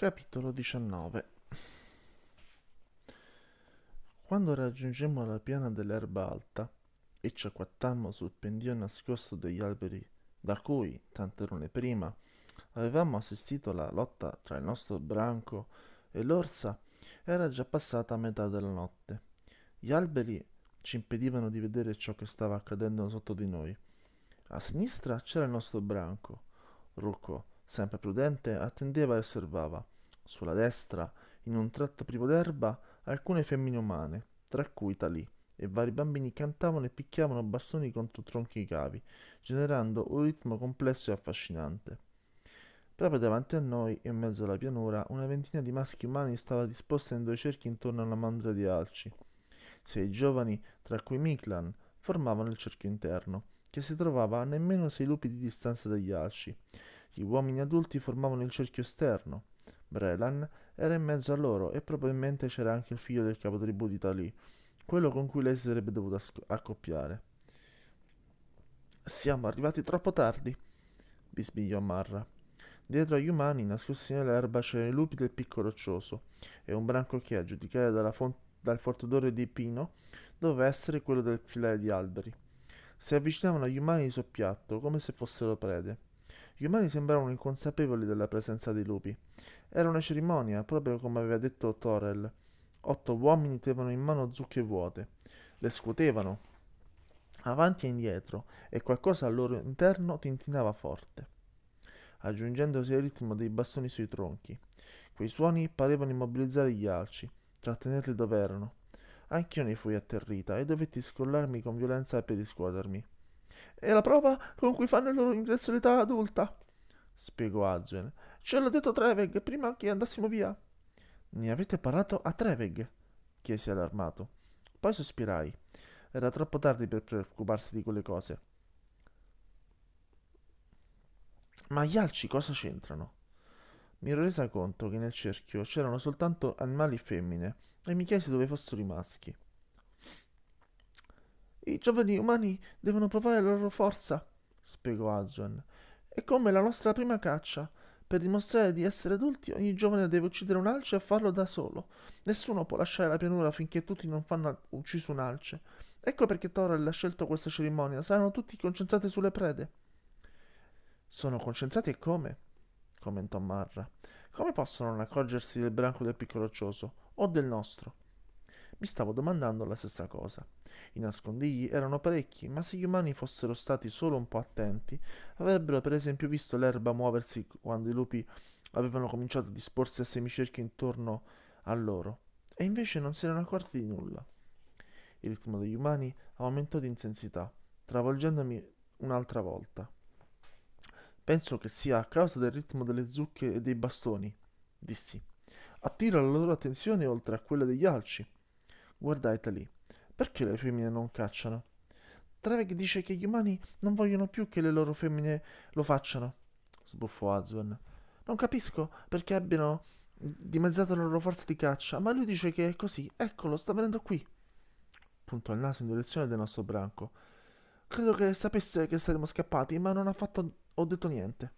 Capitolo 19 Quando raggiungemmo la piana dell'erba alta e ci acquattammo sul pendio nascosto degli alberi da cui, tante rune prima, avevamo assistito alla lotta tra il nostro branco e l'orsa, era già passata metà della notte. Gli alberi ci impedivano di vedere ciò che stava accadendo sotto di noi. A sinistra c'era il nostro branco, rucco, sempre prudente, attendeva e osservava, sulla destra, in un tratto privo d'erba, alcune femmine umane, tra cui Talì, e vari bambini cantavano e picchiavano bastoni contro tronchi cavi, generando un ritmo complesso e affascinante. Proprio davanti a noi, in mezzo alla pianura, una ventina di maschi umani stava disposta in due cerchi intorno alla mandria di alci. Sei giovani, tra cui Miklan, formavano il cerchio interno, che si trovava a nemmeno sei lupi di distanza dagli alci, gli uomini adulti formavano il cerchio esterno. Brelan era in mezzo a loro e probabilmente c'era anche il figlio del capotribù di Talì, quello con cui lei si sarebbe dovuta accoppiare. Siamo arrivati troppo tardi, bisbigliò Marra. Dietro agli umani, nascosti nell'erba, c'erano i lupi del picco roccioso e un branco che, a giudicare dalla fonte dal forte odore di pino doveva essere quello del filare di alberi. Si avvicinavano agli umani di soppiatto, come se fossero prede. Gli umani sembravano inconsapevoli della presenza dei lupi. Era una cerimonia, proprio come aveva detto Torel. Otto uomini tenevano in mano zucche vuote. Le scuotevano, avanti e indietro, e qualcosa al loro interno tintinava forte, aggiungendosi al ritmo dei bastoni sui tronchi. Quei suoni parevano immobilizzare gli alci, trattenerli dove erano. Anch'io ne fui atterrita e dovetti scrollarmi con violenza per riscuotermi. È la prova con cui fanno il loro ingresso all'età adulta, spiegò Azuen. Ce l'ha detto Treveg prima che andassimo via. Ne avete parlato a Treveg? chiesi allarmato. Poi sospirai. Era troppo tardi per preoccuparsi di quelle cose. Ma gli alci cosa c'entrano? Mi ero resa conto che nel cerchio c'erano soltanto animali femmine e mi chiesi dove fossero i maschi. I giovani umani devono provare la loro forza, spiegò Adrian. È come la nostra prima caccia. Per dimostrare di essere adulti, ogni giovane deve uccidere un alce e farlo da solo. Nessuno può lasciare la pianura finché tutti non fanno ucciso un alce. Ecco perché Torrell ha scelto questa cerimonia. Saranno tutti concentrati sulle prede. Sono concentrati e come? commentò Marra. Come possono non accorgersi del branco del piccolo occioso o del nostro? Mi stavo domandando la stessa cosa. I nascondigli erano parecchi, ma se gli umani fossero stati solo un po' attenti, avrebbero per esempio visto l'erba muoversi quando i lupi avevano cominciato a disporsi a semicerchio intorno a loro, e invece non si erano accorti di nulla. Il ritmo degli umani aumentò di intensità, travolgendomi un'altra volta. Penso che sia a causa del ritmo delle zucche e dei bastoni, dissi. Attira la loro attenzione oltre a quella degli alci. Guardate lì. Perché le femmine non cacciano? Trevek dice che gli umani non vogliono più che le loro femmine lo facciano, sbuffò Azwen. Non capisco perché abbiano dimezzato la loro forza di caccia, ma lui dice che è così. Eccolo, sta venendo qui. Puntò il naso in direzione del nostro branco. Credo che sapesse che saremmo scappati, ma non ha fatto ho detto niente.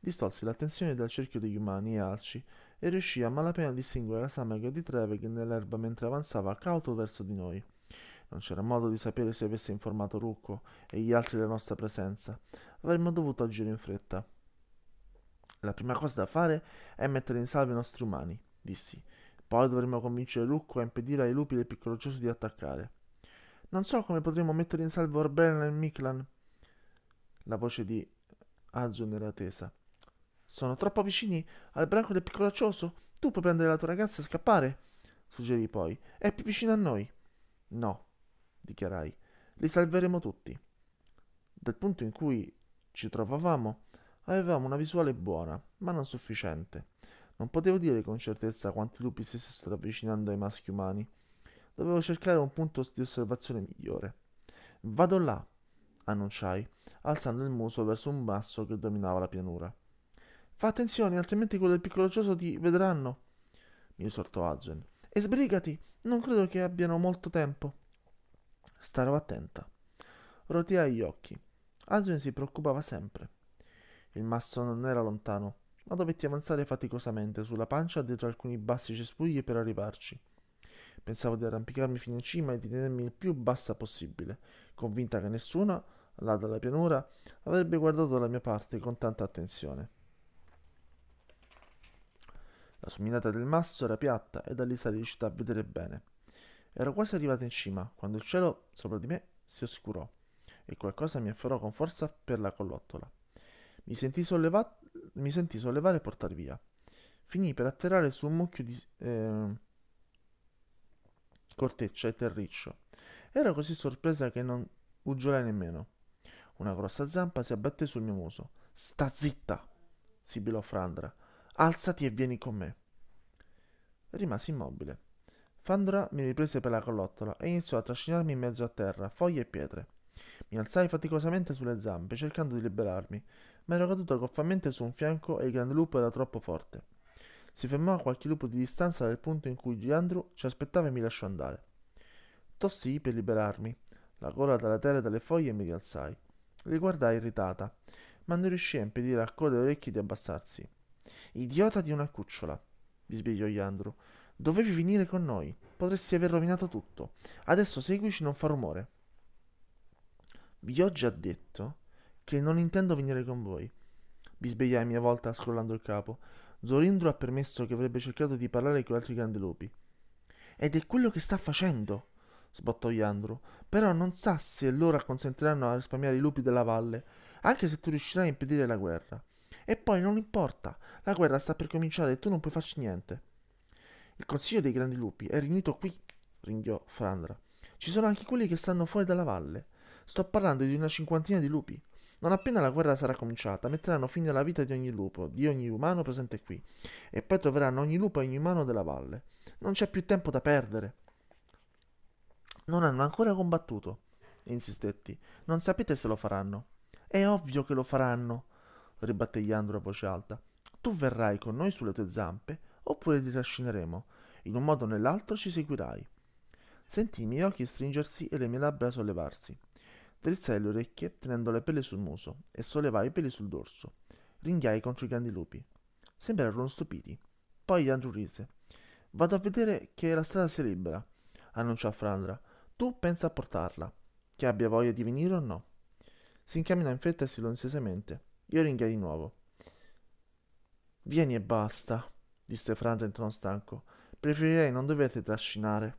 Distolsi l'attenzione dal cerchio degli umani e Alci e riuscì a malapena a distinguere la samagra di Trevig nell'erba mentre avanzava cauto verso di noi. Non c'era modo di sapere se avesse informato Rucco e gli altri della nostra presenza. Avremmo dovuto agire in fretta. La prima cosa da fare è mettere in salvo i nostri umani, dissi. Poi dovremmo convincere Rucco a impedire ai lupi del piccolo Giuso di attaccare. Non so come potremo mettere in salvo Orbena e Miklan. La voce di Azun era tesa. Sono troppo vicini al branco del piccolo accioso? Tu puoi prendere la tua ragazza e scappare, suggerì poi. È più vicino a noi. No, dichiarai. Li salveremo tutti. Dal punto in cui ci trovavamo, avevamo una visuale buona, ma non sufficiente. Non potevo dire con certezza quanti lupi stessero avvicinando ai maschi umani. Dovevo cercare un punto di osservazione migliore. Vado là, annunciai, alzando il muso verso un basso che dominava la pianura. Fa attenzione, altrimenti quello del piccolo cioso ti vedranno. Mi esortò Azuen. E sbrigati, non credo che abbiano molto tempo. Starò attenta. Roteai gli occhi. Azuen si preoccupava sempre. Il masso non era lontano, ma dovetti avanzare faticosamente sulla pancia dietro alcuni bassi cespugli per arrivarci. Pensavo di arrampicarmi fino in cima e di tenermi il più bassa possibile, convinta che nessuno, là dalla pianura, avrebbe guardato la mia parte con tanta attenzione. La sommitata del masso era piatta e da lì sarei riuscita a vedere bene. Ero quasi arrivato in cima quando il cielo sopra di me si oscurò e qualcosa mi afferrò con forza per la collottola. Mi sentii solleva- mi sollevare e portare via. Finì per atterrare su un mucchio di eh, corteccia e terriccio. Ero così sorpresa che non uggiolai nemmeno. Una grossa zampa si abbatté sul mio muso. Sta zitta! sibilò Frandra Alzati e vieni con me. Rimasi immobile. Fandora mi riprese per la collottola e iniziò a trascinarmi in mezzo a terra, foglie e pietre. Mi alzai faticosamente sulle zampe, cercando di liberarmi, ma ero caduto goffamente su un fianco e il grande lupo era troppo forte. Si fermò a qualche lupo di distanza dal punto in cui Giandru ci aspettava e mi lasciò andare. Tossii per liberarmi, la gola dalla terra e dalle foglie e mi rialzai. Li guardai irritata, ma non riuscii a impedire a coda e orecchi di abbassarsi. Idiota di una cucciola, bisbigliò Iandru. Dovevi venire con noi. Potresti aver rovinato tutto. Adesso seguici, non fa rumore. Vi ho già detto che non intendo venire con voi. Bisbigliai a mia volta scrollando il capo. Zorindro ha permesso che avrebbe cercato di parlare con altri candelopi. Ed è quello che sta facendo, sbottò Iandro. Però non sa se loro consentiranno a risparmiare i lupi della valle, anche se tu riuscirai a impedire la guerra. E poi non importa, la guerra sta per cominciare e tu non puoi farci niente. Il consiglio dei grandi lupi è riunito qui, ringhiò Frandra. Ci sono anche quelli che stanno fuori dalla valle. Sto parlando di una cinquantina di lupi. Non appena la guerra sarà cominciata, metteranno fine alla vita di ogni lupo, di ogni umano presente qui, e poi troveranno ogni lupo e ogni umano della valle. Non c'è più tempo da perdere. Non hanno ancora combattuto, insistetti. Non sapete se lo faranno. È ovvio che lo faranno, ribattegliandolo a voce alta, tu verrai con noi sulle tue zampe, oppure ti trascineremo, in un modo o nell'altro ci seguirai. Sentì i miei occhi stringersi e le mie labbra sollevarsi. Drizzai le orecchie, tenendo le pelle sul muso, e sollevai i peli sul dorso. Ringhiai contro i grandi lupi. Sembrarono stupiti. Poi Andrew rise. Vado a vedere che la strada sia libera, annunciò Frandra. Tu pensa a portarla, che abbia voglia di venire o no. Si incamminò in fretta e silenziosamente. Io ringhia di nuovo. Vieni e basta, disse Franto in tono stanco. Preferirei non doverti trascinare.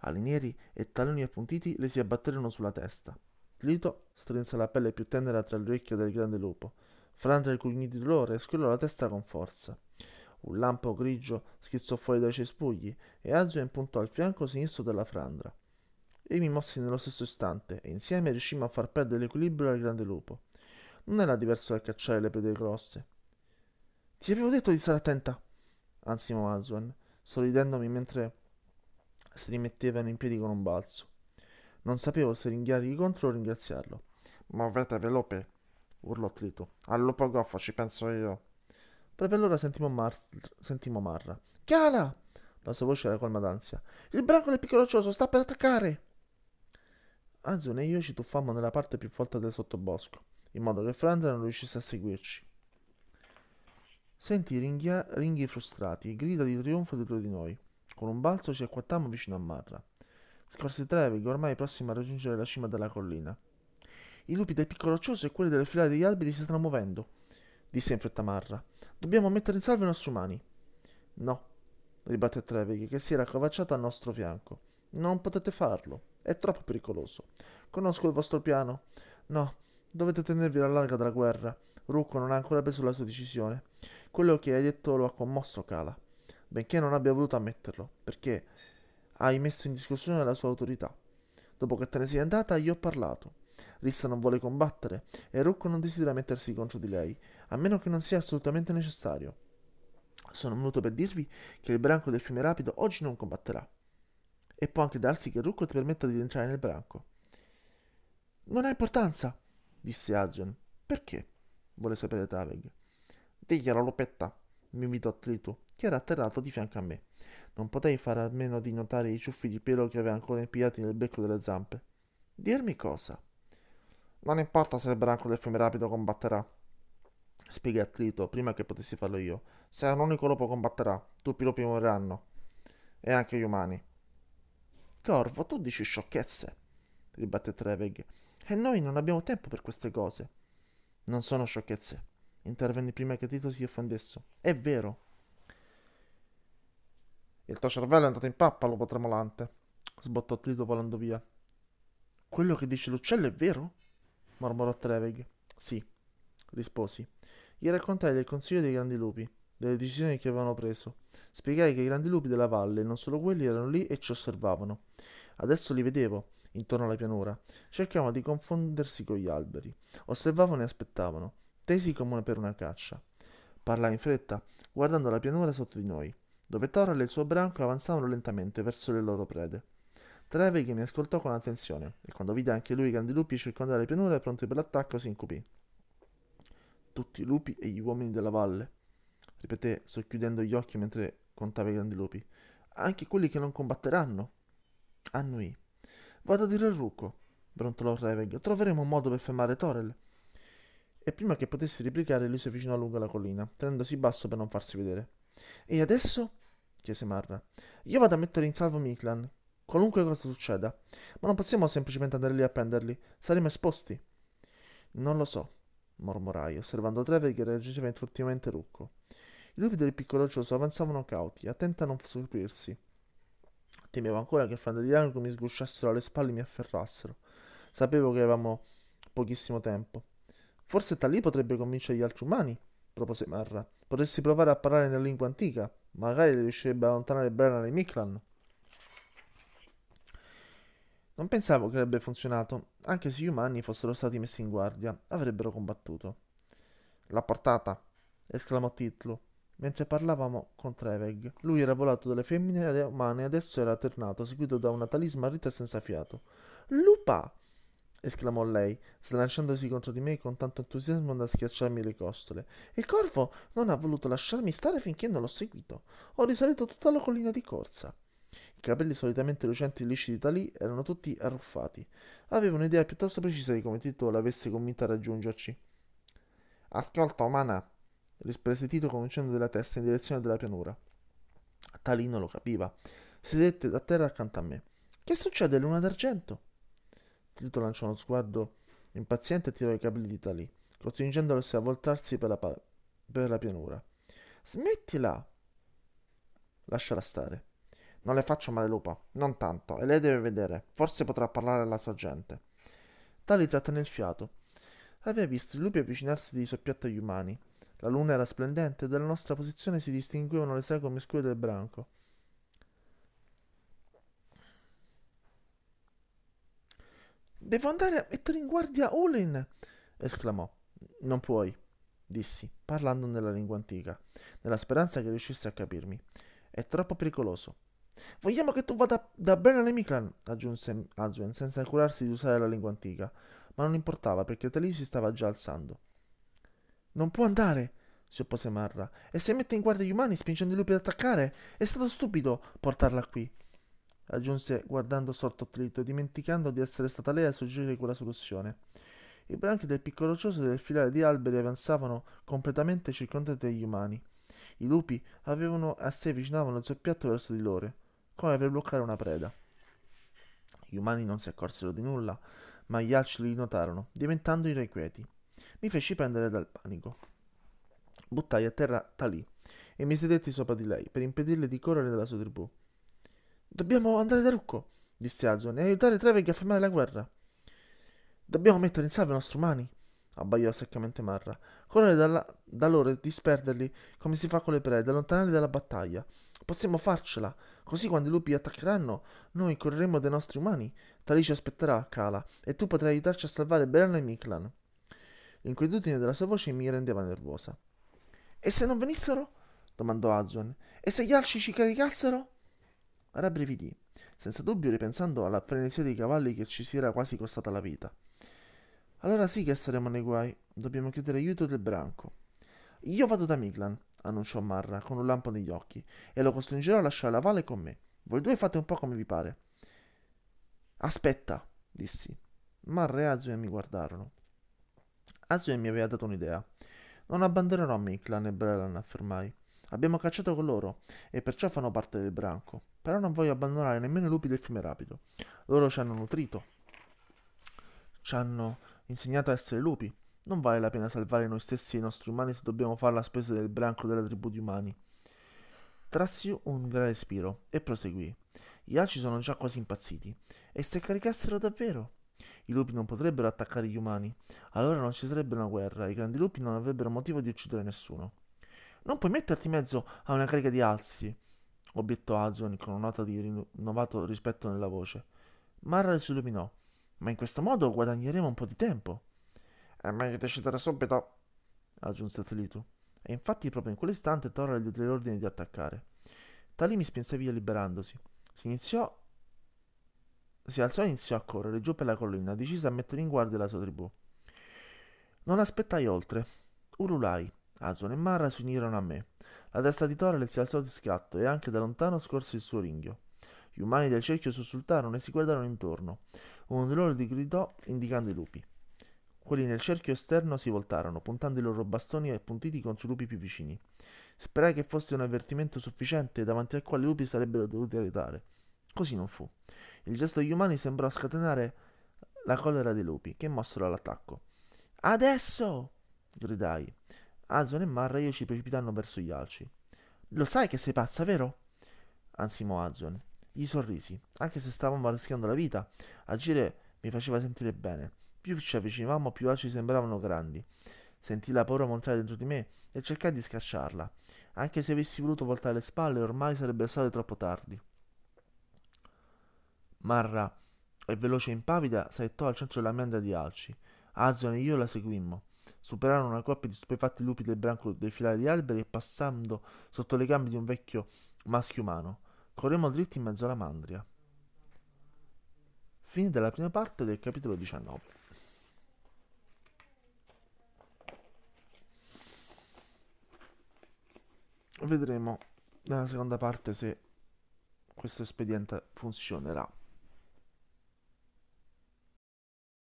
Ali neri e taloni appuntiti le si abbatterono sulla testa. Clito strinse la pelle più tenera tra l'orecchio del grande lupo. Franto incugnì di dolore e scollò la testa con forza. Un lampo grigio schizzò fuori dai cespugli e Azio impuntò al fianco sinistro della frandra. Io mi mossi nello stesso istante e insieme riuscimmo a far perdere l'equilibrio al grande lupo non era diverso dal cacciare le pietre grosse. Ti avevo detto di stare attenta, ansimò Aswan, sorridendomi mentre si rimettevano in piedi con un balzo. Non sapevo se ringhiargli contro o ringraziarlo. Ma Muovete velope, urlò Trito. goffo ci penso io. Proprio allora sentimo, Mar- sentimo Marra. Cala! La sua voce era colma d'ansia. Il brancolo è roccioso sta per attaccare! Azun e io ci tuffammo nella parte più folta del sottobosco in modo che Franz non riuscisse a seguirci. Sentì ringhi frustrati e grida di trionfo dietro di noi. Con un balzo ci acquattammo vicino a Marra. Scorse Trevigo, ormai prossimo a raggiungere la cima della collina. I lupi del picco roccioso e quelli delle filate degli alberi si stanno muovendo, disse in fretta Marra. Dobbiamo mettere in salvo i nostri umani. No, ribatte Trevig, che si era accovacciato al nostro fianco. Non potete farlo. È troppo pericoloso. Conosco il vostro piano. No, Dovete tenervi alla larga dalla guerra. Rucco non ha ancora preso la sua decisione. Quello che hai detto lo ha commosso Kala, benché non abbia voluto ammetterlo, perché hai messo in discussione la sua autorità. Dopo che te ne sei andata, io ho parlato. Rissa non vuole combattere e Rucco non desidera mettersi contro di lei, a meno che non sia assolutamente necessario. Sono venuto per dirvi che il branco del fiume rapido oggi non combatterà. E può anche darsi che Rucco ti permetta di entrare nel branco. Non ha importanza, disse Adrian. Perché? volle sapere Taveg. Digli la lopetta, mi invitò Trito, che era atterrato di fianco a me. Non potei fare a meno di notare i ciuffi di pelo che aveva ancora impiegati nel becco delle zampe. Dirmi cosa? Non importa se il branco del fiume rapido combatterà, spieghi a Trito prima che potessi farlo io. Se un unico lupo combatterà, tutti i lupi moriranno. E anche gli umani. Corvo, tu dici sciocchezze, ribatte Treveg. E noi non abbiamo tempo per queste cose. Non sono sciocchezze, intervenne prima che Tito si offendesse. È vero. Il tuo cervello è andato in pappa, lupo tremolante, sbottò Tito volando via. Quello che dice l'uccello è vero? mormorò Treveg. Sì, risposi. Gli raccontai del consiglio dei grandi lupi, delle decisioni che avevano preso. Spiegai che i grandi lupi della valle, non solo quelli, erano lì e ci osservavano. Adesso li vedevo, intorno alla pianura, cercavano di confondersi con gli alberi, osservavano e aspettavano, tesi come per una caccia. Parlai in fretta, guardando la pianura sotto di noi, dove Toral e il suo branco avanzavano lentamente verso le loro prede. Treve mi ascoltò con attenzione, e quando vide anche lui i grandi lupi circondare le pianure pronti per l'attacco, si incupì. Tutti i lupi e gli uomini della valle, ripeté socchiudendo gli occhi mentre contava i grandi lupi, anche quelli che non combatteranno. Annui. Vado a dire al Rucco, brontolò Reveg. Troveremo un modo per fermare Torel. E prima che potesse replicare, lui si avvicinò lungo la collina, tenendosi basso per non farsi vedere. E adesso? chiese Marra. Io vado a mettere in salvo Miklan, qualunque cosa succeda. Ma non possiamo semplicemente andare lì a prenderli. Saremo esposti. Non lo so, mormorai, osservando Trevor che reagiva intruttivamente Rucco. I lupi del piccolo avanzavano cauti, attenti a non scoprirsi. Temevo ancora che Fernando di Largo mi sgusciassero alle spalle e mi afferrassero. Sapevo che avevamo pochissimo tempo. Forse da potrebbe convincere gli altri umani, propose Marra. Potresti provare a parlare nella lingua antica. Magari riuscirebbe a allontanare Brennan dai Miklan. Non pensavo che avrebbe funzionato, anche se gli umani fossero stati messi in guardia, avrebbero combattuto. La portata, esclamò Titlu. Mentre parlavamo con Treveg, lui era volato dalle femmine umane e adesso era tornato, seguito da una talismarita senza fiato. Lupa! esclamò lei, slanciandosi contro di me con tanto entusiasmo da schiacciarmi le costole. Il corvo non ha voluto lasciarmi stare finché non l'ho seguito. Ho risalito tutta la collina di corsa. I capelli solitamente lucenti e lisci di Talì erano tutti arruffati. Avevo un'idea piuttosto precisa di come Tito l'avesse convinta a raggiungerci. Ascolta, umana, rispose Tito con un cenno della testa in direzione della pianura. Talino lo capiva. Sedette da terra accanto a me. Che succede, Luna d'argento? Tito lanciò uno sguardo impaziente e tirò i capelli di Talì, costringendolo a voltarsi per la, pa- per la pianura. Smettila! Lasciala stare. Non le faccio male lupa, non tanto, e lei deve vedere, forse potrà parlare alla sua gente. Tali trattenne il fiato. Aveva visto i lupi avvicinarsi di soppiatto agli umani, la luna era splendente e dalla nostra posizione si distinguevano le sagome scure del branco. Devo andare a mettere in guardia Olin! esclamò. Non puoi, dissi, parlando nella lingua antica, nella speranza che riuscisse a capirmi. È troppo pericoloso. Vogliamo che tu vada da bene alle Miklan, aggiunse Azwen, senza curarsi di usare la lingua antica. Ma non importava, perché Talì si stava già alzando. Non può andare, si oppose Marra. E se mette in guardia gli umani spingendo i lupi ad attaccare? È stato stupido portarla qui. Aggiunse guardando sottotritto, dimenticando di essere stata lei a suggerire quella soluzione. I branchi del piccolo cioso del filare di alberi avanzavano completamente circondati dagli umani. I lupi avevano a sé avvicinavano il zoppiatto verso di loro, come per bloccare una preda. Gli umani non si accorsero di nulla, ma gli alci li notarono, diventando irrequieti mi feci prendere dal panico. Buttai a terra Talì e mi sedetti sopra di lei per impedirle di correre dalla sua tribù. Dobbiamo andare da Rucco, disse Alzon, e aiutare Treveg a fermare la guerra. Dobbiamo mettere in salvo i nostri umani, abbaiò seccamente Marra. Correre dalla, da loro e disperderli come si fa con le prede, allontanarli dalla battaglia. Possiamo farcela, così quando i lupi attaccheranno, noi correremo dai nostri umani. Tali ci aspetterà a Cala e tu potrai aiutarci a salvare Beren e Miklan. L'inquietudine della sua voce mi rendeva nervosa. E se non venissero? domandò Hudson. E se gli alci ci caricassero? Rabbrividì, senza dubbio ripensando alla frenesia dei cavalli che ci si era quasi costata la vita. Allora sì che saremo nei guai. Dobbiamo chiedere aiuto del branco. Io vado da Miglan, annunciò Marra con un lampo negli occhi, e lo costringerò a lasciare la valle con me. Voi due fate un po' come vi pare. Aspetta, dissi. Marra e Azuen mi guardarono. Asio mi aveva dato un'idea. Non abbandonerò Miklan e Brelan, affermai. Abbiamo cacciato con loro, e perciò fanno parte del branco. Però non voglio abbandonare nemmeno i lupi del fiume rapido. Loro ci hanno nutrito. Ci hanno insegnato a essere lupi. Non vale la pena salvare noi stessi e i nostri umani se dobbiamo fare la spesa del branco della tribù di umani. Trassi un gran respiro e proseguì. Gli aci sono già quasi impazziti. E se caricassero davvero? I lupi non potrebbero attaccare gli umani, allora non ci sarebbe una guerra, i grandi lupi non avrebbero motivo di uccidere nessuno. Non puoi metterti in mezzo a una carica di alzi, obiettò Azon con una nota di rinnovato rispetto nella voce. Marra si illuminò. Ma in questo modo guadagneremo un po' di tempo. È meglio decidere subito, aggiunse Atlitu. E infatti proprio in quell'istante gli diede l'ordine di attaccare. Talimi spinse via liberandosi. Si iniziò si alzò e iniziò a correre giù per la collina, decisa a mettere in guardia la sua tribù. Non aspettai oltre. Ululai, Azon e Marra si unirono a me. La testa di Torrel si alzò di scatto e anche da lontano scorse il suo ringhio. Gli umani del cerchio sussultarono e si guardarono intorno. Uno di loro li gridò indicando i lupi. Quelli nel cerchio esterno si voltarono, puntando i loro bastoni appuntiti contro i lupi più vicini. Sperai che fosse un avvertimento sufficiente davanti al quale i lupi sarebbero dovuti arretare. Così non fu. Il gesto degli umani sembrò scatenare la collera dei lupi, che mossero all'attacco. Adesso! gridai. Azon e Marra e io ci precipitammo verso gli alci. Lo sai che sei pazza, vero? ansimò Azon. Gli sorrisi, anche se stavamo rischiando la vita, agire mi faceva sentire bene. Più ci avvicinavamo, più alci sembravano grandi. Sentii la paura montare dentro di me e cercai di scacciarla. Anche se avessi voluto voltare le spalle, ormai sarebbe stato troppo tardi. Marra e veloce e impavida saettò al centro della dell'amianda di Alci. Azon e io la seguimmo. Superarono una coppia di stupefatti lupi del branco dei filari di alberi e passando sotto le gambe di un vecchio maschio umano. Corremmo dritti in mezzo alla mandria. Fine della prima parte del capitolo 19. Vedremo nella seconda parte se questo espediente funzionerà.